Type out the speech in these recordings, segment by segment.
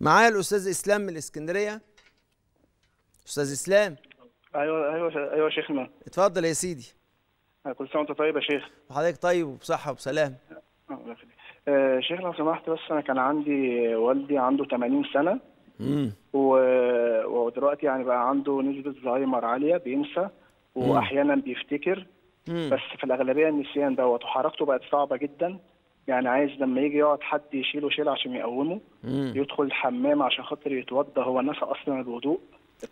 معايا الاستاذ اسلام من الاسكندريه استاذ اسلام ايوه ايوه ايوه شيخنا اتفضل يا سيدي كل سنه وانت طيب يا شيخ وحضرتك طيب وبصحه وبسلام آه، الله يخليك آه شيخ لو سمحت بس انا كان عندي والدي عنده 80 سنه امم ودلوقتي يعني بقى عنده نسبه زهايمر عاليه بينسى واحيانا بيفتكر مم. بس في الاغلبيه النسيان دوت وحركته بقت صعبه جدا يعني عايز لما يجي يقعد حد يشيله شيل عشان يقومه مم. يدخل الحمام عشان خاطر يتوضى هو نسى اصلا الوضوء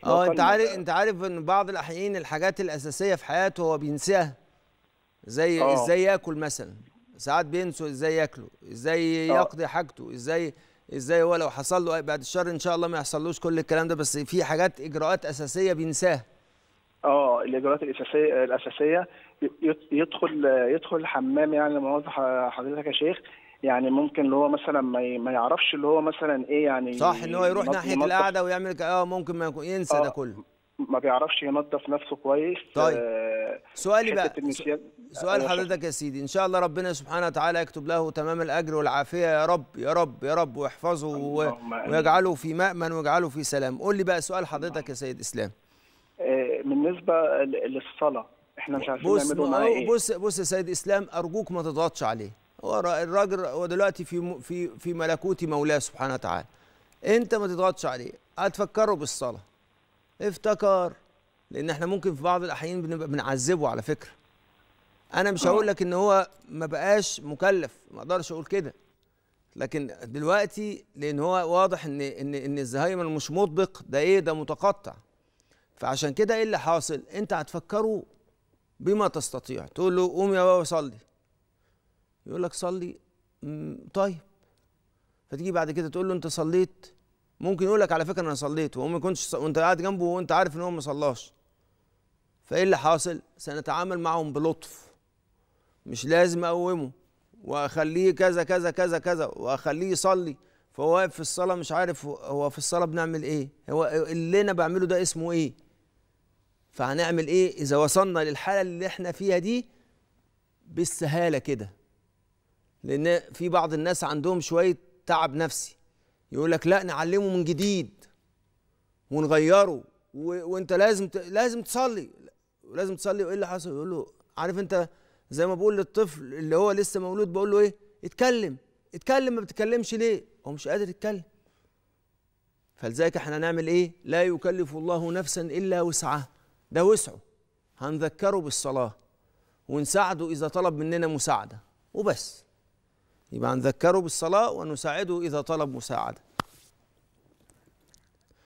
اه انت عارف انت عارف ان بعض الاحيان الحاجات الاساسيه في حياته هو بينساها زي أوه. ازاي ياكل مثلا ساعات بينسوا ازاي ياكلوا ازاي آه. يقضي حاجته ازاي ازاي هو لو حصل له بعد الشر ان شاء الله ما يحصلوش كل الكلام ده بس في حاجات اجراءات اساسيه بينساها اه الاجراءات الاساسيه الاساسيه يدخل يدخل الحمام يعني لمؤاخذه حضرتك يا شيخ يعني ممكن اللي هو مثلا ما يعرفش اللي هو مثلا ايه يعني صح ان هو يروح ناحيه القعده ويعمل اه ممكن ما ينسى ده آه، كله ما بيعرفش ينظف نفسه كويس طيب آه، سؤالي بقى سؤال أيوة حضرتك يا سيدي ان شاء الله ربنا سبحانه وتعالى يكتب له تمام الاجر والعافيه يا رب يا رب يا رب ويحفظه ويجعله في مأمن ويجعله في سلام قول لي بقى سؤال حضرتك يا سيد اسلام آه، بالنسبه للصلاه احنا مش عارفين بص نعمله معاه ايه بص بص يا سيد اسلام ارجوك ما تضغطش عليه هو الراجل هو دلوقتي في في في ملكوت مولاه سبحانه وتعالى انت ما تضغطش عليه هتفكره بالصلاه افتكر لان احنا ممكن في بعض الاحيان بنبقى بنعذبه على فكره انا مش آه. هقول لك ان هو ما بقاش مكلف ما اقدرش اقول كده لكن دلوقتي لان هو واضح ان ان ان الزهايمر مش مطبق ده ايه ده متقطع فعشان كده ايه اللي حاصل انت هتفكره بما تستطيع تقول له قوم يا بابا صلي يقول لك صلي طيب فتيجي بعد كده تقول له انت صليت ممكن يقول لك على فكره انا صليت وهو ما يكونش وانت قاعد جنبه وانت عارف ان هو ما صلاش فايه اللي حاصل سنتعامل معهم بلطف مش لازم اقومه واخليه كذا كذا كذا كذا واخليه يصلي فهو واقف في الصلاه مش عارف هو في الصلاه بنعمل ايه هو اللي انا بعمله ده اسمه ايه فهنعمل ايه اذا وصلنا للحاله اللي احنا فيها دي بالسهاله كده لان في بعض الناس عندهم شويه تعب نفسي يقول لك لا نعلمه من جديد ونغيره و... وانت لازم ت... لازم تصلي لازم تصلي وايه اللي حصل يقول له عارف انت زي ما بقول للطفل اللي هو لسه مولود بقول له ايه اتكلم اتكلم ما بتتكلمش ليه هو مش قادر يتكلم فلذلك احنا هنعمل ايه لا يكلف الله نفسا الا وسعها ده وسعه هنذكره بالصلاة ونساعده إذا طلب مننا مساعدة وبس يبقى هنذكره بالصلاة ونساعده إذا طلب مساعدة